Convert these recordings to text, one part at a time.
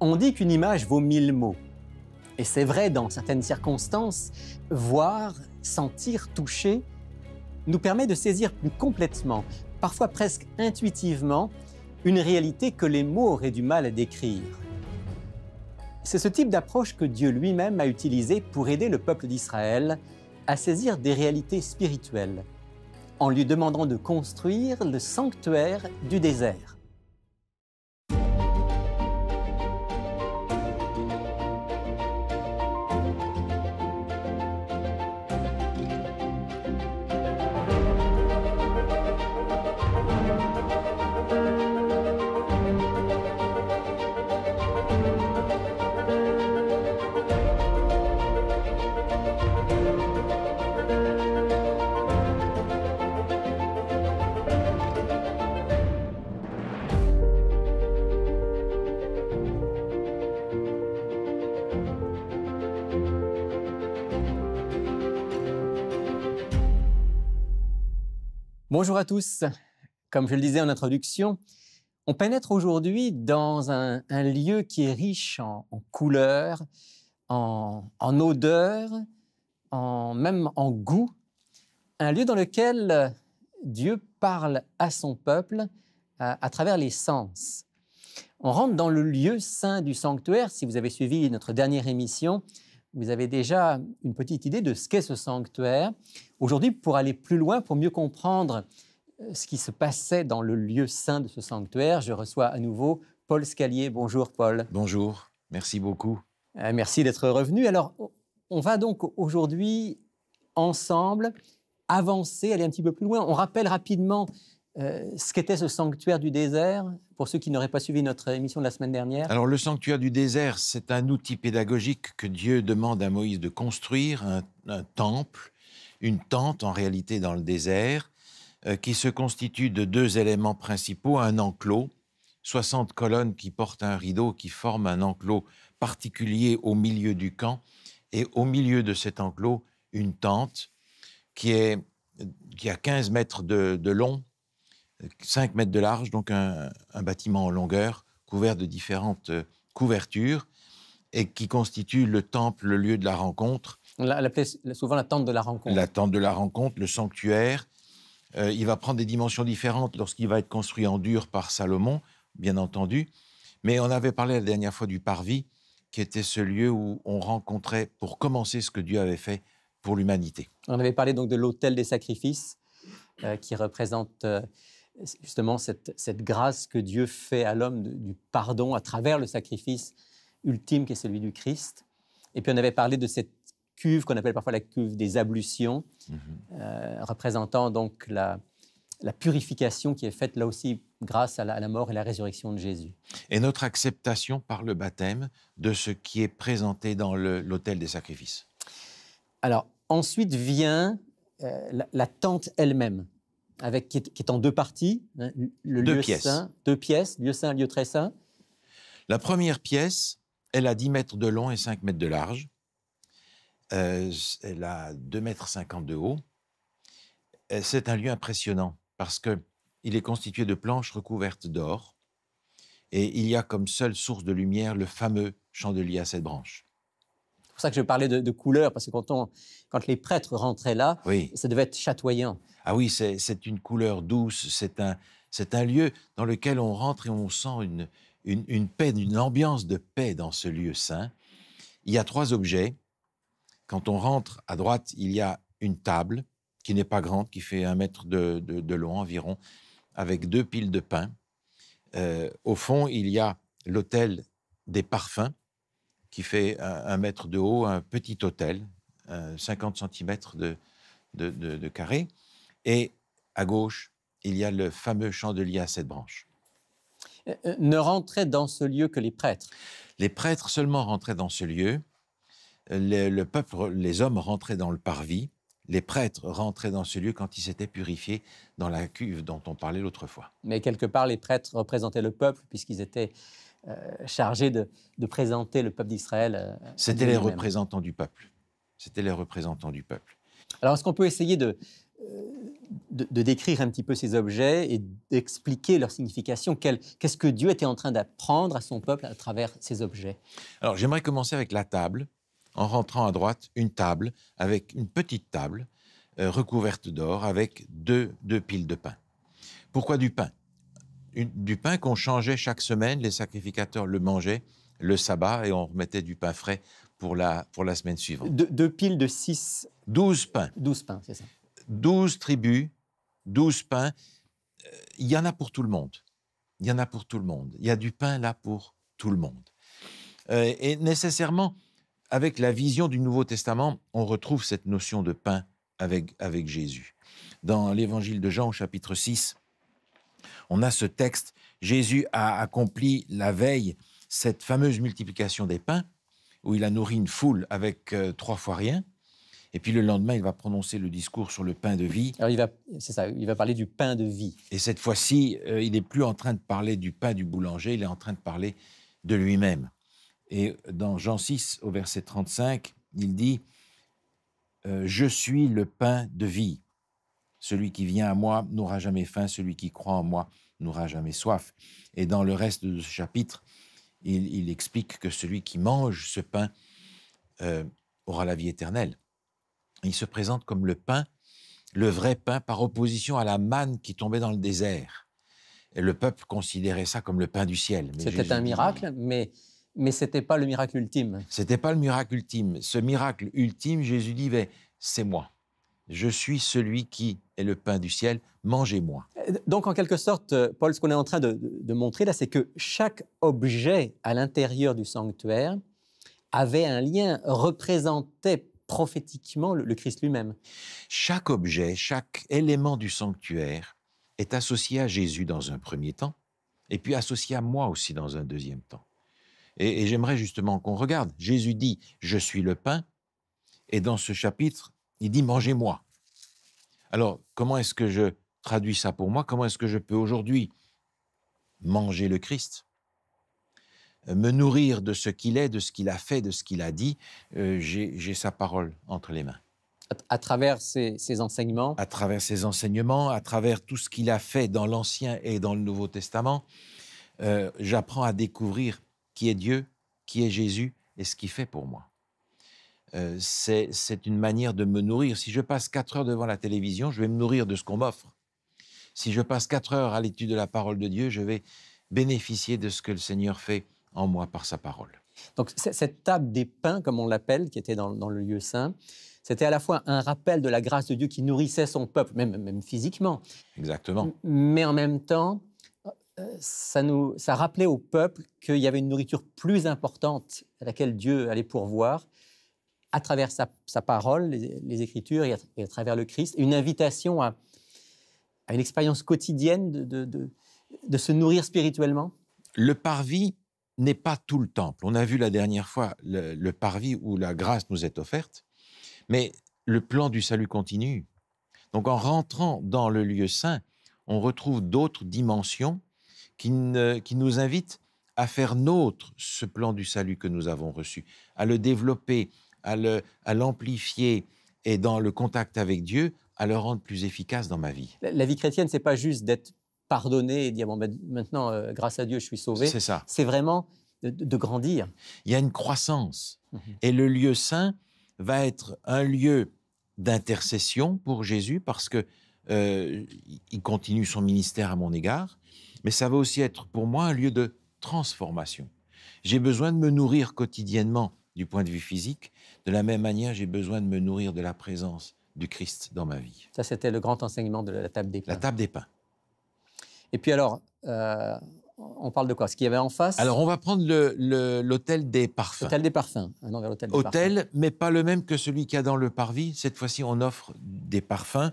On dit qu'une image vaut mille mots. Et c'est vrai dans certaines circonstances, voir, sentir, toucher nous permet de saisir plus complètement, parfois presque intuitivement, une réalité que les mots auraient du mal à décrire. C'est ce type d'approche que Dieu lui-même a utilisé pour aider le peuple d'Israël à saisir des réalités spirituelles, en lui demandant de construire le sanctuaire du désert. Bonjour à tous. Comme je le disais en introduction, on pénètre aujourd'hui dans un, lieu qui est riche en, couleurs, en, odeurs, même en goût, un lieu dans lequel Dieu parle à son peuple à travers les sens. On rentre dans le lieu saint du sanctuaire. Si vous avez suivi notre dernière émission, vous avez déjà une petite idée de ce qu'est ce sanctuaire. Aujourd'hui, pour aller plus loin, pour mieux comprendre euh, ce qui se passait dans le lieu saint de ce sanctuaire, je reçois à nouveau Paul Scalier. Bonjour Paul. Bonjour, merci beaucoup. Euh, merci d'être revenu. Alors, on va donc aujourd'hui ensemble avancer, aller un petit peu plus loin. On rappelle rapidement euh, ce qu'était ce sanctuaire du désert, pour ceux qui n'auraient pas suivi notre émission de la semaine dernière Alors le sanctuaire du désert, c'est un outil pédagogique que Dieu demande à Moïse de construire, un, temple, une tente en réalité dans le désert, euh, qui se constitue de deux éléments principaux, un enclos, 60 colonnes qui portent un rideau qui forme un enclos particulier au milieu du camp, et au milieu de cet enclos, une tente qui, est, qui a 15 mètres de long, 5 mètres de large, donc un, bâtiment en longueur, couvert de différentes euh, couvertures, et qui constitue le temple, le lieu de la rencontre. On l'appelait souvent la tente de la rencontre. La tente de la rencontre, le sanctuaire. Euh, il va prendre des dimensions différentes lorsqu'il va être construit en dur par Salomon, bien entendu. Mais on avait parlé la dernière fois du parvis, qui était ce lieu où on rencontrait, pour commencer, ce que Dieu avait fait pour l'humanité. On avait parlé donc de l'autel des sacrifices, euh, qui représente justement cette, grâce que Dieu fait à l'homme du pardon à travers le sacrifice ultime qui est celui du Christ. Et puis on avait parlé de cette cuve qu'on appelle parfois la cuve des ablutions, mm-hmm. euh, représentant donc la, purification qui est faite là aussi grâce à la, mort et la résurrection de Jésus. Et notre acceptation par le baptême de ce qui est présenté dans l'autel des sacrifices. Alors ensuite vient euh, la tente elle-même avec, qui est, en deux parties. Hein, le lieu pièces. Saint, deux pièces, lieu saint, lieu très saint. La première pièce, elle a 10 mètres de long et 5 mètres de large. Euh, elle a 2,50 mètres de haut. Euh, c'est un lieu impressionnant parce que il est constitué de planches recouvertes d'or et il y a comme seule source de lumière le fameux chandelier à sept branches pour ça que je parlais de, couleur, parce que quand, quand les prêtres rentraient là, ça devait être chatoyant. Ah oui, c'est une couleur douce, c'est un, un lieu dans lequel on rentre et on sent une, une, paix, une ambiance de paix dans ce lieu saint. Il y a trois objets. Quand on rentre à droite, il y a une table qui n'est pas grande, qui fait un mètre de, long environ, avec deux piles de pain. Euh, au fond, il y a l'autel des parfums qui fait un, mètre de haut, un petit hôtel, 50 euh, cm de, de, carré. Et à gauche, il y a le fameux chandelier à sept branches. Euh, euh, ne rentraient dans ce lieu que les prêtres. Les prêtres seulement rentraient dans ce lieu. le peuple, les hommes rentraient dans le parvis. Les prêtres rentraient dans ce lieu quand ils s'étaient purifiés dans la cuve dont on parlait l'autre fois. Mais quelque part, les prêtres représentaient le peuple puisqu'ils étaient euh, chargé de, présenter le peuple d'Israël. Euh, C'était les représentants du peuple. C'était les représentants du peuple. Alors, est-ce qu'on peut essayer euh, de, décrire un petit peu ces objets et d'expliquer leur signification Qu'est-ce que Dieu était en train d'apprendre à son peuple à travers ces objets Alors, j'aimerais commencer avec la table. En rentrant à droite, une table, avec une petite table recouverte d'or, avec deux piles de pain. Pourquoi du pain du pain qu'on changeait chaque semaine, les sacrificateurs le mangeaient le sabbat et on remettait du pain frais pour la, pour la semaine suivante. deux piles de six... Douze pains. Douze pains, c'est ça. 12 tribus, douze pains. Euh, il y en a pour tout le monde. Il y en a pour tout le monde. Il y a du pain là pour tout le monde. Euh, et nécessairement, avec la vision du Nouveau Testament, on retrouve cette notion de pain avec, avec Jésus. Dans l'évangile de Jean au chapitre 6, on a ce texte. Jésus a accompli la veille cette fameuse multiplication des pains, où il a nourri une foule avec euh, trois fois rien. Et puis le lendemain, il va prononcer le discours sur le pain de vie. il va, c'est ça, il va parler du pain de vie. Et cette fois-ci, euh, il n'est plus en train de parler du pain du boulanger, il est en train de parler de lui-même. Et dans Jean 6, au verset 35, il dit euh, Je suis le pain de vie. Celui qui vient à moi n'aura jamais faim, celui qui croit en moi n'aura jamais soif. Et dans le reste de ce chapitre, il, explique que celui qui mange ce pain euh, aura la vie éternelle. Il se présente comme le pain, le vrai pain, par opposition à la manne qui tombait dans le désert. Et le peuple considérait ça comme le pain du ciel. C'était un miracle, mais, mais ce n'était pas le miracle ultime. C'était pas le miracle ultime. Ce miracle ultime, Jésus dit, c'est moi. Je suis celui qui est le pain du ciel, mangez-moi. Euh, donc, en quelque sorte, euh, Paul, ce qu'on est en train de, montrer là, c'est que chaque objet à l'intérieur du sanctuaire avait un lien, représentait prophétiquement le, Christ lui-même. Chaque objet, chaque élément du sanctuaire est associé à Jésus dans un premier temps, et puis associé à moi aussi dans un deuxième temps. et j'aimerais justement qu'on regarde. Jésus dit, je suis le pain, et dans ce chapitre, il dit mangez-moi. Alors, comment est-ce que je traduis ça pour moi Comment est-ce que je peux aujourd'hui manger le Christ euh, me nourrir de ce qu'il est, de ce qu'il a fait, de ce qu'il a dit, euh, j'ai sa parole entre les mains. À, travers ses, enseignements À travers ses enseignements, à travers tout ce qu'il a fait dans l'Ancien et dans le Nouveau Testament, euh, j'apprends à découvrir qui est Dieu, qui est Jésus et ce qu'il fait pour moi. Euh, c'est une manière de me nourrir. Si je passe quatre heures devant la télévision, je vais me nourrir de ce qu'on m'offre. Si je passe quatre heures à l'étude de la parole de Dieu, je vais bénéficier de ce que le Seigneur fait en moi par sa parole. Donc cette table des pains, comme on l'appelle, qui était dans, le lieu saint, c'était à la fois un rappel de la grâce de Dieu qui nourrissait son peuple, même, même physiquement. Exactement. Mais en même temps, euh, nous, ça rappelait au peuple qu'il y avait une nourriture plus importante à laquelle Dieu allait pourvoir, à travers sa, parole, les, Écritures et à, travers le Christ, une invitation à, à une expérience quotidienne de, de, se nourrir spirituellement Le parvis n'est pas tout le temple. On a vu la dernière fois le, parvis où la grâce nous est offerte, mais le plan du salut continue. Donc en rentrant dans le lieu saint, on retrouve d'autres dimensions qui, qui, nous invitent à faire nôtre ce plan du salut que nous avons reçu, à le développer, à l'amplifier et dans le contact avec Dieu, à le rendre plus efficace dans ma vie. La, vie chrétienne, c'est pas juste d'être pardonné et dire ben, maintenant euh, grâce à Dieu je suis sauvé. C'est ça. C'est vraiment de, grandir. Il y a une croissance mhm. et le lieu saint va être un lieu d'intercession pour Jésus parce que euh, il continue son ministère à mon égard, mais ça va aussi être pour moi un lieu de transformation. J'ai besoin de me nourrir quotidiennement du point de vue physique. De la même manière, j'ai besoin de me nourrir de la présence du Christ dans ma vie. Ça, c'était le grand enseignement de la table des pains. La table des pains. Et puis alors, euh, on parle de quoi Ce qu'il y avait en face Alors, on va prendre l'hôtel des parfums. Hôtel des parfums. Non, hôtel, mais pas le même que celui qu'il y a dans le parvis. Cette fois-ci, on offre des parfums.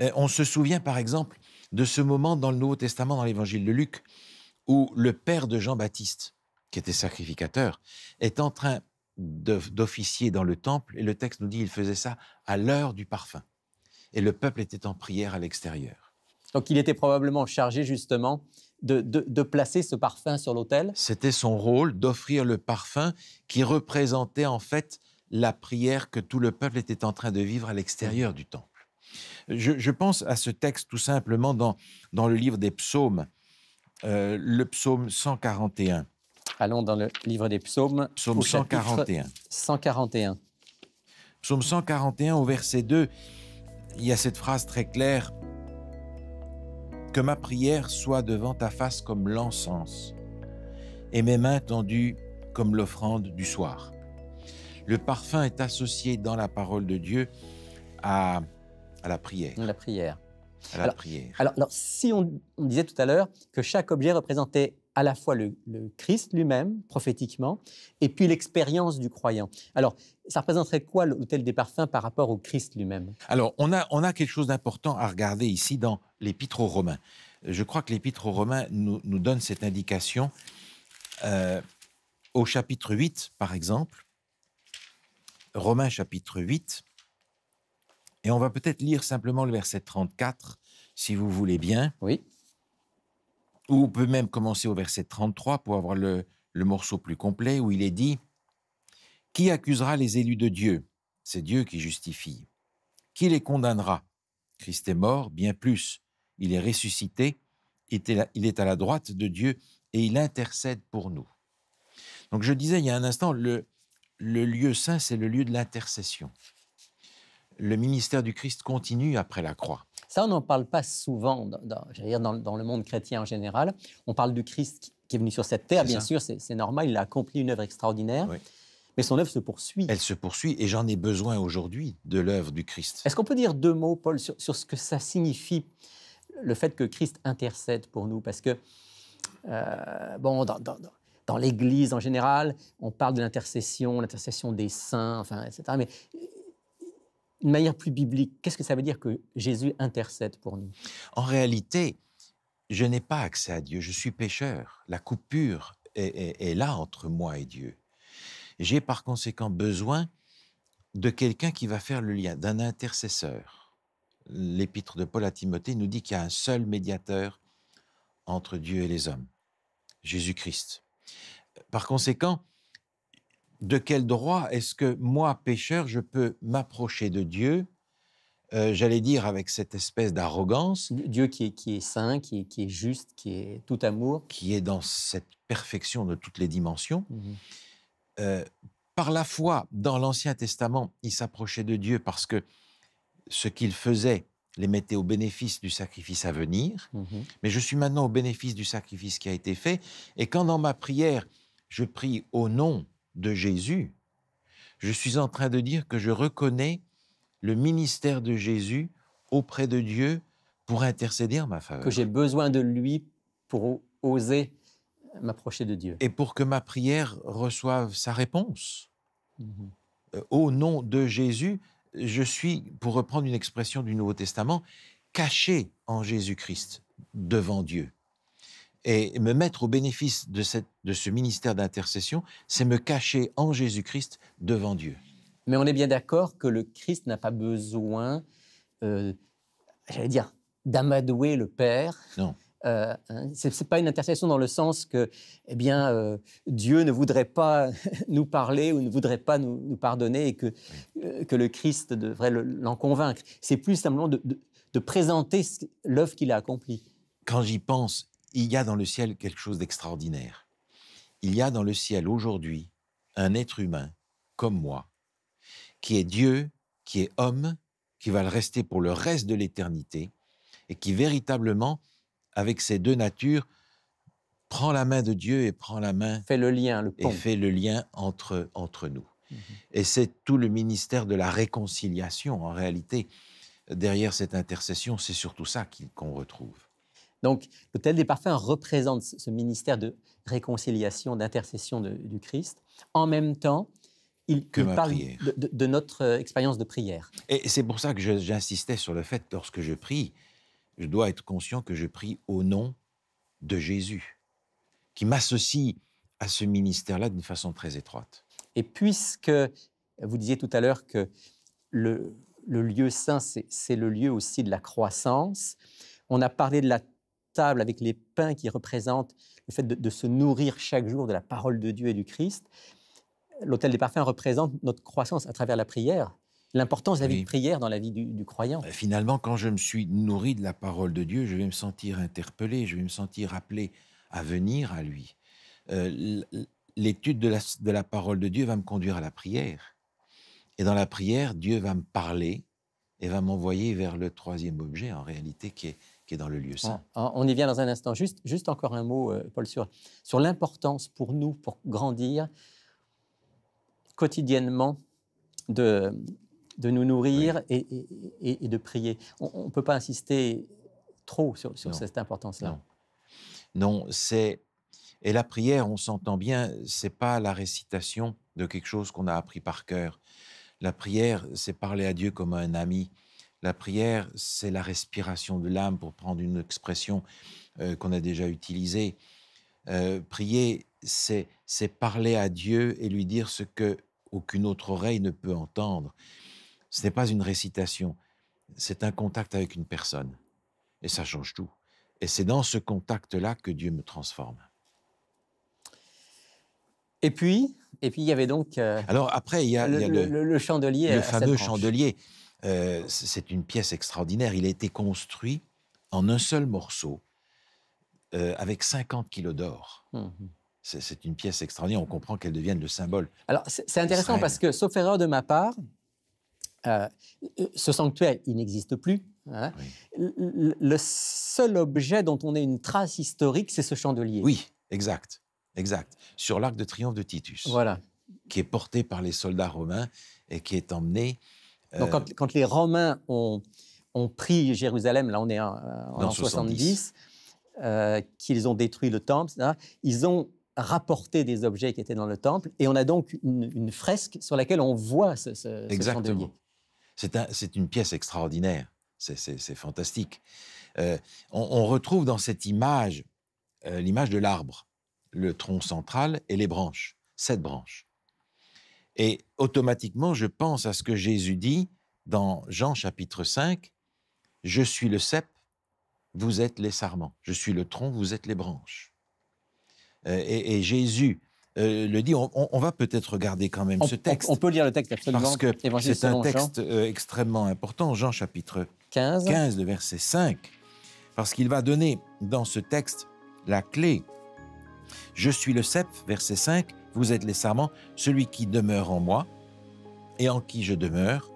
Euh, on se souvient, par exemple, de ce moment dans le Nouveau Testament, dans l'évangile de Luc, où le père de Jean-Baptiste, qui était sacrificateur, est en train d'officiers dans le temple, et le texte nous dit qu'il faisait ça à l'heure du parfum. Et le peuple était en prière à l'extérieur. Donc il était probablement chargé justement de, placer ce parfum sur l'autel C'était son rôle d'offrir le parfum qui représentait en fait la prière que tout le peuple était en train de vivre à l'extérieur du temple. Je, pense à ce texte tout simplement dans, dans le livre des psaumes, euh, le psaume 141. Allons dans le livre des psaumes. Psaume 141. 141. Psaume 141 au verset 2, il y a cette phrase très claire. Que ma prière soit devant ta face comme l'encens et mes mains tendues comme l'offrande du soir. Le parfum est associé dans la parole de Dieu à, la prière. La prière. la prière. Alors, si on disait tout à l'heure que chaque objet représentait à la fois le, Christ lui-même, prophétiquement, et puis l'expérience du croyant. Alors, ça représenterait quoi l'autel des parfums par rapport au Christ lui-même Alors, on a, on a quelque chose d'important à regarder ici dans l'épître aux Romains. Je crois que l'épître aux Romains nous, donne cette indication euh, au chapitre 8, par exemple. Romains chapitre 8. Et on va peut-être lire simplement le verset 34, si vous voulez bien. Oui. Ou on peut même commencer au verset 33 pour avoir le, morceau plus complet où il est dit Qui accusera les élus de Dieu C'est Dieu qui justifie. Qui les condamnera Christ est mort, bien plus. Il est ressuscité, il est à la droite de Dieu et il intercède pour nous. Donc je disais il y a un instant, le lieu saint, c'est le lieu de l'intercession. Le ministère du Christ continue après la croix. Ça, on n'en parle pas souvent dans, le monde chrétien en général. On parle du Christ qui, est venu sur cette terre, bien sûr, c'est normal, il a accompli une œuvre extraordinaire. Mais son œuvre se poursuit. Elle se poursuit et j'en ai besoin aujourd'hui de l'œuvre du Christ. Est-ce qu'on peut dire deux mots, Paul, sur, ce que ça signifie, le fait que Christ intercède pour nous Parce que, euh, bon, dans, l'Église en général, on parle de l'intercession, l'intercession des saints, enfin, etc. Mais une manière plus biblique, qu'est-ce que ça veut dire que Jésus intercède pour nous En réalité, je n'ai pas accès à Dieu, je suis pécheur. La coupure est, est là entre moi et Dieu. J'ai par conséquent besoin de quelqu'un qui va faire le lien, d'un intercesseur. L'épître de Paul à Timothée nous dit qu'il y a un seul médiateur entre Dieu et les hommes, Jésus-Christ. Par conséquent, de quel droit est-ce que moi, pécheur, je peux m'approcher de Dieu euh, j'allais dire avec cette espèce d'arrogance. Dieu qui est, qui est saint, qui est, juste, qui est tout amour. Qui est dans cette perfection de toutes les dimensions. Mmh euh, par la foi, dans l'Ancien Testament, il s'approchait de Dieu parce que ce qu'il faisait les mettait au bénéfice du sacrifice à venir. Mmh Mais je suis maintenant au bénéfice du sacrifice qui a été fait. Et quand dans ma prière, je prie au nom de Jésus, je suis en train de dire que je reconnais le ministère de Jésus auprès de Dieu pour intercéder en ma faveur. Que j'ai besoin de lui pour oser m'approcher de Dieu. Et pour que ma prière reçoive sa réponse. Mhm. Euh, au nom de Jésus, je suis, pour reprendre une expression du Nouveau Testament, caché en Jésus-Christ devant Dieu et me mettre au bénéfice de, cette, de ce ministère d'intercession, c'est me cacher en Jésus-Christ devant Dieu. Mais on est bien d'accord que le Christ n'a pas besoin, euh, j'allais dire, d'amadouer le Père. Non. Euh, hein, ce n'est pas une intercession dans le sens que eh bien, euh, Dieu ne voudrait pas nous parler ou ne voudrait pas nous, pardonner et que, euh, que le Christ devrait l'en convaincre. C'est plus simplement de, de présenter l'œuvre qu'il a accomplie. Quand j'y pense, il y a dans le ciel quelque chose d'extraordinaire. Il y a dans le ciel aujourd'hui un être humain comme moi, qui est Dieu, qui est homme, qui va le rester pour le reste de l'éternité, et qui véritablement, avec ses deux natures, prend la main de Dieu et prend la main. Fait le lien, le Et fait le lien entre, entre nous. Mhm. Et c'est tout le ministère de la réconciliation, en réalité. Derrière cette intercession, c'est surtout ça qu'on retrouve. Donc, l'Hôtel des parfums représente ce ministère de réconciliation, d'intercession du Christ. En même temps, il, parle de, notre euh, expérience de prière. Et c'est pour ça que j'insistais sur le fait, lorsque je prie, je dois être conscient que je prie au nom de Jésus, qui m'associe à ce ministère-là d'une façon très étroite. Et puisque vous disiez tout à l'heure que le, le lieu saint, c'est le lieu aussi de la croissance, on a parlé de la avec les pains qui représentent le fait de, se nourrir chaque jour de la parole de Dieu et du Christ. L'autel des parfums représente notre croissance à travers la prière, l'importance de la vie de prière dans la vie du, croyant. Ben, finalement, quand je me suis nourri de la parole de Dieu, je vais me sentir interpellé, je vais me sentir appelé à venir à lui. Euh, l'étude de la parole de Dieu va me conduire à la prière. Et dans la prière, Dieu va me parler et va m'envoyer vers le troisième objet, en réalité, qui est qui est dans le lieu saint. Ah, ah, on y vient dans un instant. Juste, juste encore un mot, euh, Paul, sur, sur l'importance pour nous, pour grandir quotidiennement, de, de nous nourrir et, de prier. On ne peut pas insister trop sur, cette importance-là. Non, non c'est... Et la prière, on s'entend bien, c'est pas la récitation de quelque chose qu'on a appris par cœur. La prière, c'est parler à Dieu comme à un ami. La prière, c'est la respiration de l'âme, pour prendre une expression euh, qu'on a déjà utilisée. Euh, prier, c'est parler à Dieu et lui dire ce que aucune autre oreille ne peut entendre. Ce n'est pas une récitation, c'est un contact avec une personne. Et ça change tout. Et c'est dans ce contact-là que Dieu me transforme. Et puis, et puis il y avait donc. Euh, Alors après, il y a le, chandelier. Le fameux chandelier. Euh, c'est une pièce extraordinaire. Il a été construit en un seul morceau euh, avec 50 kilos d'or. Mhm. C'est une pièce extraordinaire. On comprend qu'elle devienne le symbole. Alors, c'est intéressant parce que, sauf erreur de ma part, euh, ce sanctuaire, il n'existe plus. Hein. Le, seul objet dont on ait une trace historique, c'est ce chandelier. Oui, exact. Exact. Sur l'arc de triomphe de Titus. Voilà. Qui est porté par les soldats romains et qui est emmené donc euh, quand, les Romains ont, pris Jérusalem, là on est en, 70, euh, euh, qu'ils ont détruit le temple, ils ont rapporté des objets qui étaient dans le temple. Et on a donc une, fresque sur laquelle on voit ce, ce Exactement. C'est une pièce extraordinaire. C'est fantastique. on, retrouve dans cette image l'image de l'arbre, le tronc central et les branches, sept branches. Et automatiquement, je pense à ce que Jésus dit dans Jean chapitre 5, Je suis le cep, vous êtes les sarments, je suis le tronc, vous êtes les branches. Euh, et, Jésus euh, le dit, on, va peut-être regarder quand même ce texte. On, peut lire le texte absolument. Parce que c'est un texte euh, extrêmement important, Jean chapitre 15, 15 le verset 5, parce qu'il va donner dans ce texte la clé. Je suis le cep, verset 5, vous êtes les serments, celui qui demeure en moi et en qui je demeure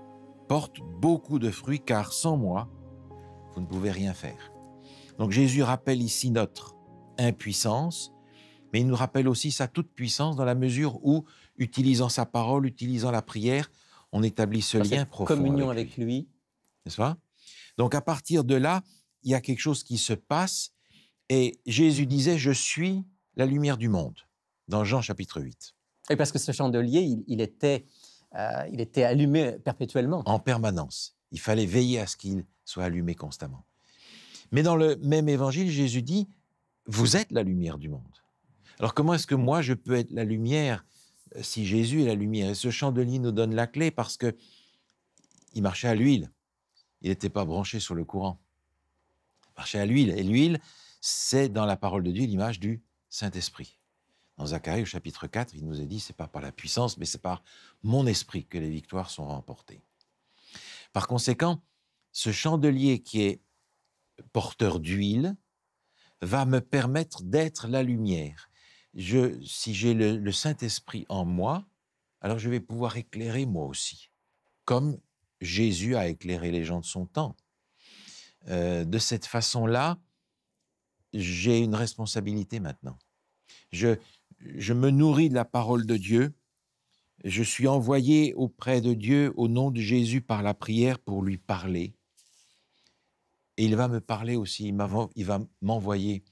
porte beaucoup de fruits, car sans moi, vous ne pouvez rien faire. Donc Jésus rappelle ici notre impuissance, mais il nous rappelle aussi sa toute-puissance dans la mesure où, utilisant sa parole, utilisant la prière, on établit ce lien profond. Communion avec lui. N'est-ce pas Donc à partir de là, il y a quelque chose qui se passe, et Jésus disait, je suis la lumière du monde dans Jean chapitre 8. Et parce que ce chandelier, il, était, euh, il était allumé perpétuellement. En permanence. Il fallait veiller à ce qu'il soit allumé constamment. Mais dans le même évangile, Jésus dit, vous êtes la lumière du monde. Alors comment est-ce que moi, je peux être la lumière euh, si Jésus est la lumière Et ce chandelier nous donne la clé parce que il marchait à l'huile. Il n'était pas branché sur le courant. Il marchait à l'huile. Et l'huile, c'est dans la parole de Dieu l'image du Saint-Esprit. Zacharie au chapitre 4, il nous a dit, c'est pas par la puissance, mais c'est par mon esprit que les victoires sont remportées. Par conséquent, ce chandelier qui est porteur d'huile va me permettre d'être la lumière. Je, si j'ai le, Saint-Esprit en moi, alors je vais pouvoir éclairer moi aussi, comme Jésus a éclairé les gens de son temps. Euh, de cette façon-là, j'ai une responsabilité maintenant. Je, je me nourris de la parole de Dieu. Je suis envoyé auprès de Dieu au nom de Jésus par la prière pour lui parler. Et il va me parler aussi, il va m'envoyer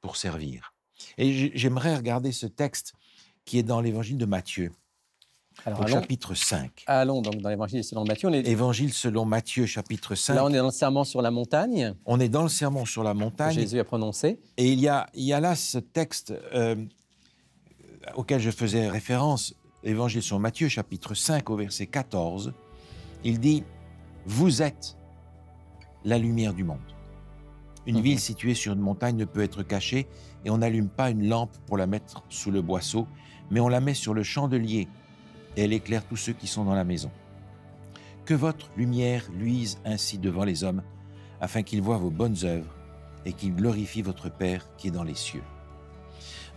pour servir. Et j'aimerais regarder ce texte qui est dans l'évangile de Matthieu. au chapitre 5. Allons donc dans l'évangile selon Matthieu. Évangile selon Matthieu, chapitre 5. Là, on est dans le serment sur la montagne. On est dans le sermon sur la montagne. Que Jésus a prononcé. Et il y a, il y a là ce texte euh, euh, auquel je faisais référence, Évangile sur Matthieu, chapitre 5, au verset 14, il dit Vous êtes la lumière du monde. Une mhm. ville située sur une montagne ne peut être cachée et on n'allume pas une lampe pour la mettre sous le boisseau, mais on la met sur le chandelier et elle éclaire tous ceux qui sont dans la maison. Que votre lumière luise ainsi devant les hommes, afin qu'ils voient vos bonnes œuvres et qu'ils glorifient votre Père qui est dans les cieux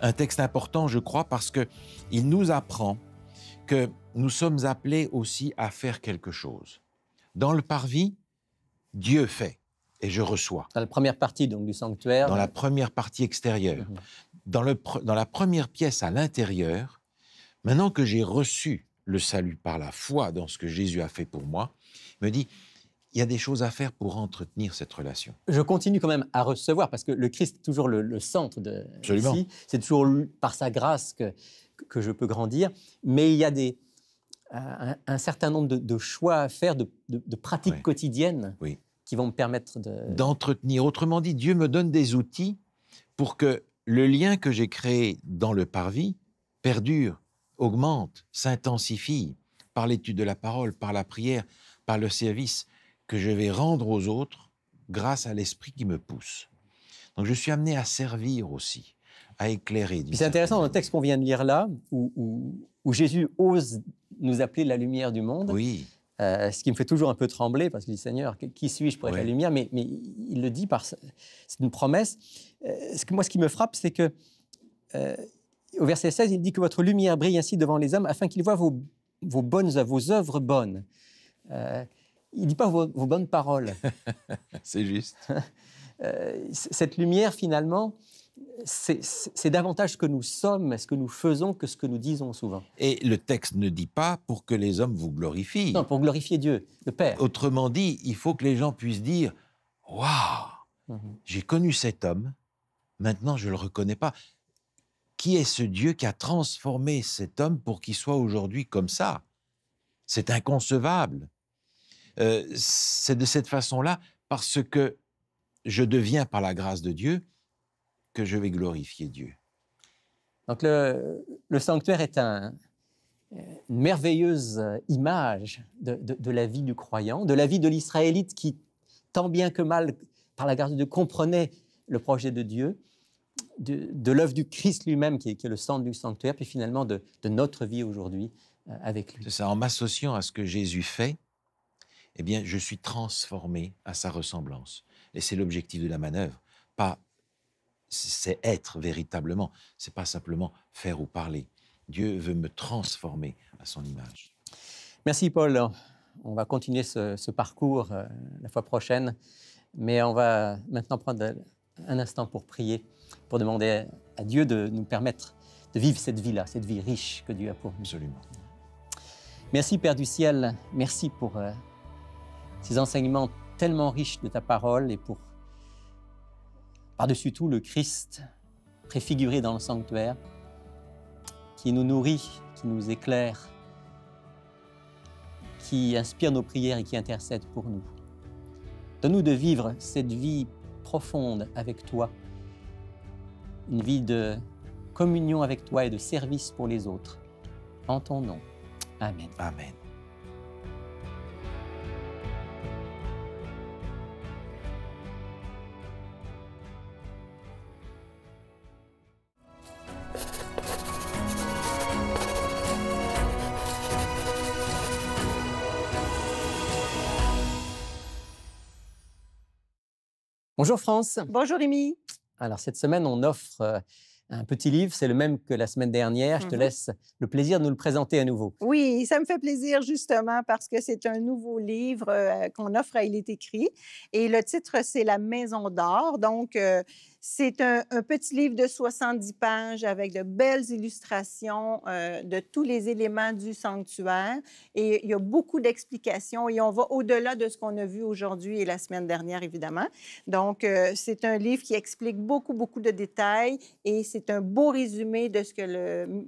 un texte important, je crois, parce que il nous apprend que nous sommes appelés aussi à faire quelque chose. Dans le parvis, Dieu fait et je reçois. Dans la première partie donc du sanctuaire. Dans la première partie extérieure. Mhm. Dans, le, dans la première pièce à l'intérieur, maintenant que j'ai reçu le salut par la foi dans ce que Jésus a fait pour moi, il me dit, il y a des choses à faire pour entretenir cette relation. Je continue quand même à recevoir, parce que le Christ est toujours le, centre de ici. C'est toujours par sa grâce que, que je peux grandir. Mais il y a des, euh, un, certain nombre de, choix à faire, de, de, pratiques quotidiennes qui vont me permettre de... D'entretenir. Autrement dit, Dieu me donne des outils pour que le lien que j'ai créé dans le parvis perdure, augmente, s'intensifie par l'étude de la parole, par la prière, par le service que je vais rendre aux autres grâce à l'esprit qui me pousse. Donc je suis amené à servir aussi, à éclairer. C'est intéressant dans le texte qu'on vient de lire là, où, Jésus ose nous appeler la lumière du monde. Oui. Euh, ce qui me fait toujours un peu trembler, parce que je dis Seigneur, qui suis-je pour être la lumière mais, il le dit par. C'est une promesse. Euh, ce moi, ce qui me frappe, c'est que. Euh, au verset 16, il dit que votre lumière brille ainsi devant les hommes afin qu'ils voient vos, vos bonnes vos œuvres bonnes il ne dit pas vos, bonnes paroles. c'est juste. Euh, cette lumière, finalement, c'est davantage ce que nous sommes, ce que nous faisons, que ce que nous disons souvent. Et le texte ne dit pas pour que les hommes vous glorifient. Non, pour glorifier Dieu, le Père. Autrement dit, il faut que les gens puissent dire Waouh, mhm. j'ai connu cet homme, maintenant je ne le reconnais pas. Qui est ce Dieu qui a transformé cet homme pour qu'il soit aujourd'hui comme ça C'est inconcevable. Euh, c'est de cette façon-là, parce que je deviens par la grâce de Dieu que je vais glorifier Dieu. Donc le, sanctuaire est euh, une merveilleuse euh, image de, la vie du croyant, de la vie de l'Israélite qui, tant bien que mal, par la grâce de Dieu, comprenait le projet de Dieu, de, l'œuvre du Christ lui-même qui, qui, est le centre du sanctuaire, puis finalement de, notre vie aujourd'hui avec lui. C'est ça, en m'associant à ce que Jésus fait, eh bien, je suis transformé à sa ressemblance. Et c'est l'objectif de la manœuvre, pas c'est être véritablement, c'est pas simplement faire ou parler. Dieu veut me transformer à son image. Merci Paul. On va continuer ce, parcours euh, la fois prochaine, mais on va maintenant prendre un instant pour prier, pour demander à Dieu de nous permettre de vivre cette vie-là, cette vie riche que Dieu a pour nous. Absolument. Merci Père du ciel, merci pour euh, ces enseignements tellement riches de ta parole et pour, par-dessus tout, le Christ préfiguré dans le sanctuaire, qui nous nourrit, qui nous éclaire, qui inspire nos prières et qui intercède pour nous. Donne-nous de vivre cette vie profonde avec toi, une vie de communion avec toi et de service pour les autres. En ton nom. Amen. Amen. Bonjour France. Bonjour Rémi. Alors cette semaine, on offre euh, un petit livre, c'est le même que la semaine dernière. Je te mhm. laisse le plaisir de nous le présenter à nouveau. Oui, ça me fait plaisir justement parce que c'est un nouveau livre euh, qu'on offre à Il est écrit et le titre c'est La Maison d'or. Donc euh, c'est un, petit livre de 70 pages avec de belles illustrations euh, de tous les éléments du sanctuaire. Et il y a beaucoup d'explications et on va au-delà de ce qu'on a vu aujourd'hui et la semaine dernière, évidemment. Donc, euh, c'est un livre qui explique beaucoup, beaucoup de détails et c'est un beau résumé de ce que le,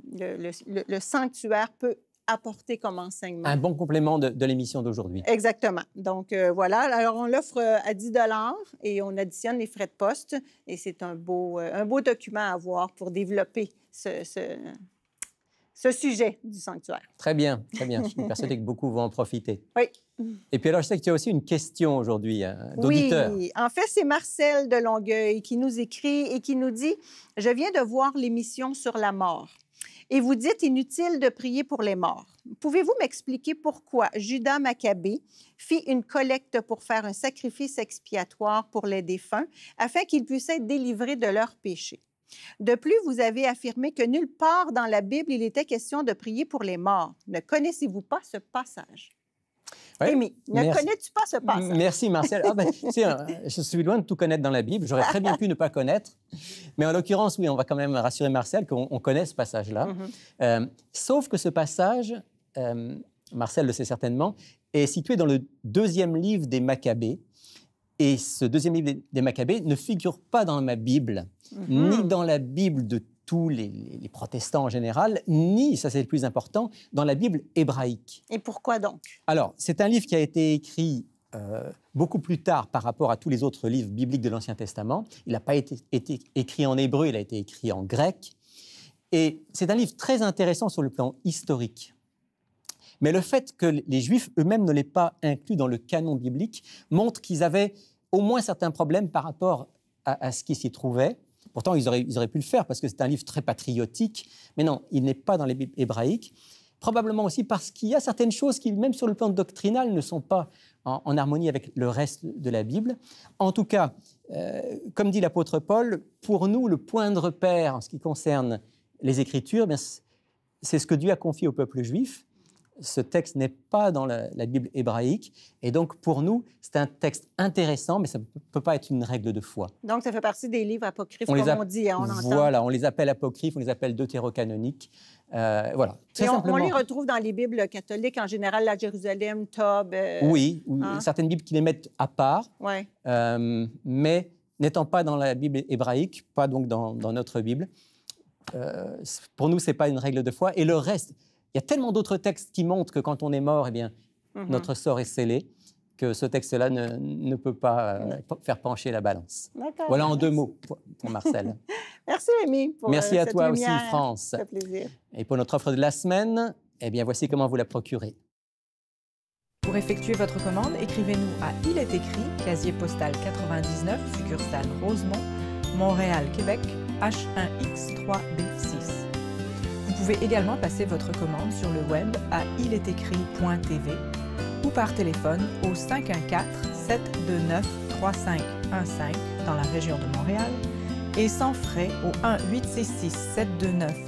le sanctuaire peut apporter comme enseignement. Un bon complément de, l'émission d'aujourd'hui. Exactement. Donc euh, voilà, alors on l'offre euh, à 10 et on additionne les frais de poste et c'est un beau, euh, un beau document à avoir pour développer ce, sujet du sanctuaire. Très bien, très bien. Je suis persuadée que beaucoup vont en profiter. Oui. Et puis alors, je sais que tu as aussi une question aujourd'hui d'auditeur. Oui, en fait, c'est Marcel de Longueuil qui nous écrit et qui nous dit, je viens de voir l'émission sur la mort. Et vous dites inutile de prier pour les morts. Pouvez-vous m'expliquer pourquoi Judas Maccabée fit une collecte pour faire un sacrifice expiatoire pour les défunts afin qu'ils puissent être délivrés de leurs péchés? De plus, vous avez affirmé que nulle part dans la Bible il était question de prier pour les morts. Ne connaissez-vous pas ce passage? Oui. ne connais-tu pas ce passage? Merci, Marcel. Ah, ben, hein, je suis loin de tout connaître dans la Bible. J'aurais très bien pu ne pas connaître. Mais en l'occurrence, oui, on va quand même rassurer Marcel qu'on connaît ce passage-là. Mm-hmm. Euh, sauf que ce passage, euh, Marcel le sait certainement, est situé dans le deuxième livre des Maccabées. Et ce deuxième livre des Maccabées ne figure pas dans ma Bible, mm-hmm. ni dans la Bible de tous les, protestants en général, ni, ça c'est le plus important, dans la Bible hébraïque. Et pourquoi donc Alors, c'est un livre qui a été écrit euh, beaucoup plus tard par rapport à tous les autres livres bibliques de l'Ancien Testament. Il n'a pas été, écrit en hébreu, il a été écrit en grec. Et c'est un livre très intéressant sur le plan historique. Mais le fait que les Juifs eux-mêmes ne l'aient pas inclus dans le canon biblique montre qu'ils avaient au moins certains problèmes par rapport à ce qui s'y trouvait. Pourtant, ils auraient, pu le faire parce que c'est un livre très patriotique. Mais non, il n'est pas dans les Bibles hébraïques. Probablement aussi parce qu'il y a certaines choses qui, même sur le plan doctrinal, ne sont pas en, harmonie avec le reste de la Bible. En tout cas, euh, comme dit l'apôtre Paul, pour nous, le point de repère en ce qui concerne les Écritures, eh c'est ce que Dieu a confié au peuple juif ce texte n'est pas dans la, Bible hébraïque. Et donc, pour nous, c'est un texte intéressant, mais ça ne peut pas être une règle de foi. Donc, ça fait partie des livres apocryphes, comme on dit, hein, on Voilà, on les appelle apocryphes, on les appelle deutérocanoniques. Euh, voilà. Très Et on, les retrouve dans les Bibles catholiques, en général, la Jérusalem, Tob. Euh, oui, hein? certaines Bibles qui les mettent à part. Oui. Euh, mais n'étant pas dans la Bible hébraïque, pas donc dans, dans notre Bible, pour nous, ce n'est pas une règle de foi. Et le reste, il y a tellement d'autres textes qui montrent que quand on est mort, eh bien, mhm. notre sort est scellé que ce texte-là ne, ne, peut pas euh, faire pencher la balance. Voilà en deux mots pour, Marcel. merci Rémi. Pour merci euh, à toi aussi France. plaisir. Et pour notre offre de la semaine, eh bien voici comment vous la procurez. Pour effectuer votre commande, écrivez-nous à Il est écrit, casier postal 99, succursale Rosemont, Montréal, Québec, H1X3B6. Vous pouvez également passer votre commande sur le web à ilestécrit.tv ou par téléphone au 514-729-3515 dans la région de Montréal et sans frais au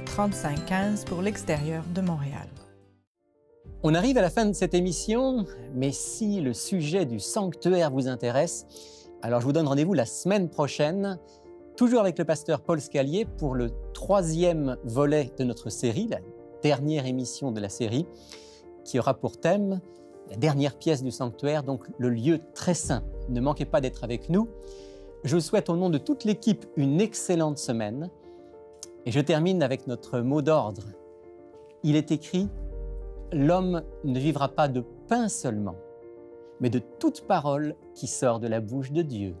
1-866-729-3515 pour l'extérieur de Montréal. On arrive à la fin de cette émission, mais si le sujet du sanctuaire vous intéresse, alors je vous donne rendez-vous la semaine prochaine toujours avec le pasteur Paul Scalier pour le troisième volet de notre série, la dernière émission de la série, qui aura pour thème la dernière pièce du sanctuaire, donc le lieu très saint. Ne manquez pas d'être avec nous. Je souhaite au nom de toute l'équipe une excellente semaine. Et je termine avec notre mot d'ordre. Il est écrit, L'homme ne vivra pas de pain seulement, mais de toute parole qui sort de la bouche de Dieu.